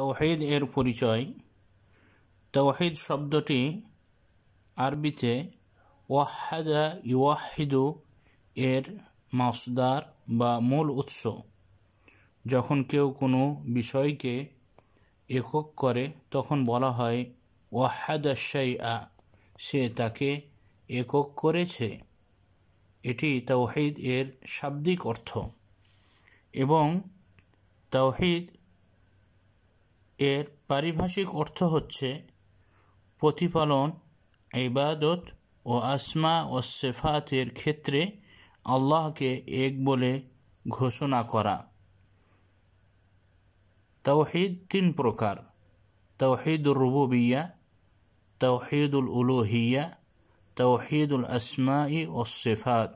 তৌহিদ এর পরিচয় তৌহিদ শব্দটি আরবিতে ওয়াহাদা ইওয়াহিদু এর মাসদার বা মূল উৎস যখন কেউ কোনো বিষয়কে একক করে তখন বলা হয় ওয়াহাদা আ সে তাকে একক করেছে এটি তাওহিদ এর শাব্দিক অর্থ এবং তাওহিদ এর পারিভাষিক অর্থ হচ্ছে প্রতিপালন ইবাদত ও আসমা ও সেফাতের ক্ষেত্রে আল্লাহকে এক বলে ঘোষণা করা তৌহিদ তিন প্রকার তৌহিদুর রুবুবিয়া তৌহিদুল উলুহিয়া তৌহিদুল আসমাই ও সেফাত